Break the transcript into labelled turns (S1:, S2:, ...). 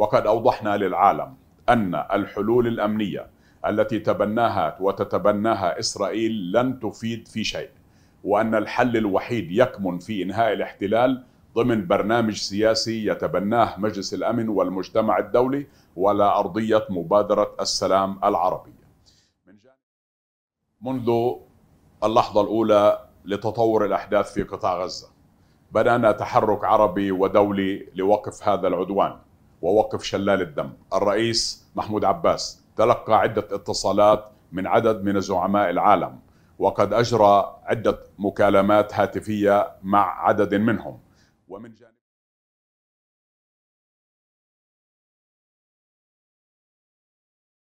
S1: وقد أوضحنا للعالم أن الحلول الأمنية التي تبناها وتتبناها إسرائيل لن تفيد في شيء وأن الحل الوحيد يكمن في إنهاء الاحتلال ضمن برنامج سياسي يتبناه مجلس الأمن والمجتمع الدولي ولا أرضية مبادرة السلام العربية منذ اللحظة الأولى لتطور الأحداث في قطاع غزة بدأنا تحرك عربي ودولي لوقف هذا العدوان ووقف شلال الدم الرئيس محمود عباس تلقى عدة اتصالات من عدد من زعماء العالم وقد أجرى عدة مكالمات هاتفية مع عدد
S2: منهم
S3: ومن جانب